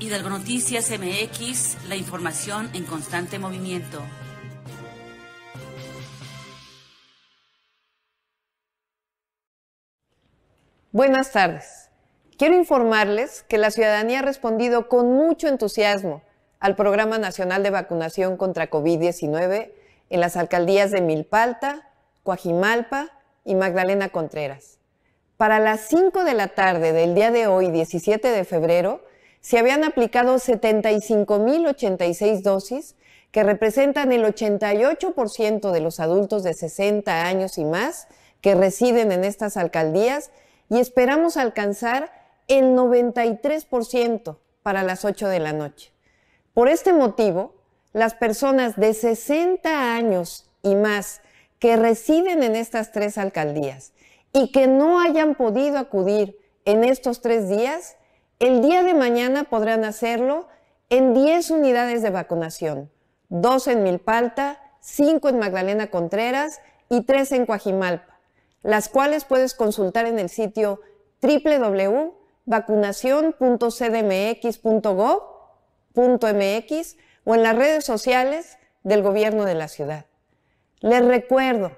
Hidalgo Noticias MX, la información en constante movimiento. Buenas tardes. Quiero informarles que la ciudadanía ha respondido con mucho entusiasmo al Programa Nacional de Vacunación contra COVID-19 en las alcaldías de Milpalta, Coajimalpa y Magdalena Contreras. Para las 5 de la tarde del día de hoy, 17 de febrero, se habían aplicado 75.086 dosis, que representan el 88% de los adultos de 60 años y más que residen en estas alcaldías y esperamos alcanzar el 93% para las 8 de la noche. Por este motivo, las personas de 60 años y más que residen en estas tres alcaldías y que no hayan podido acudir en estos tres días el día de mañana podrán hacerlo en 10 unidades de vacunación, 2 en Milpalta, 5 en Magdalena Contreras y 3 en Coajimalpa, las cuales puedes consultar en el sitio www.vacunacion.cdmx.gov.mx o en las redes sociales del gobierno de la ciudad. Les recuerdo,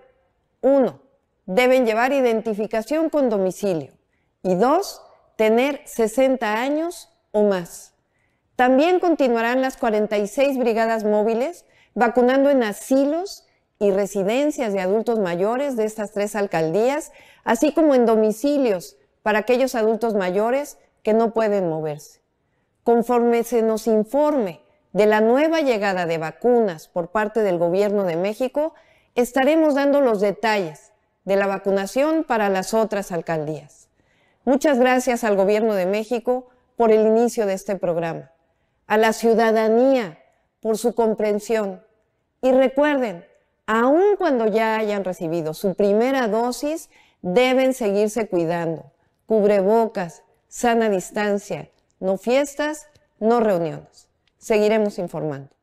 1. Deben llevar identificación con domicilio y 2 tener 60 años o más. También continuarán las 46 brigadas móviles vacunando en asilos y residencias de adultos mayores de estas tres alcaldías, así como en domicilios para aquellos adultos mayores que no pueden moverse. Conforme se nos informe de la nueva llegada de vacunas por parte del Gobierno de México, estaremos dando los detalles de la vacunación para las otras alcaldías. Muchas gracias al Gobierno de México por el inicio de este programa, a la ciudadanía por su comprensión. Y recuerden, aun cuando ya hayan recibido su primera dosis, deben seguirse cuidando. Cubrebocas, sana distancia, no fiestas, no reuniones. Seguiremos informando.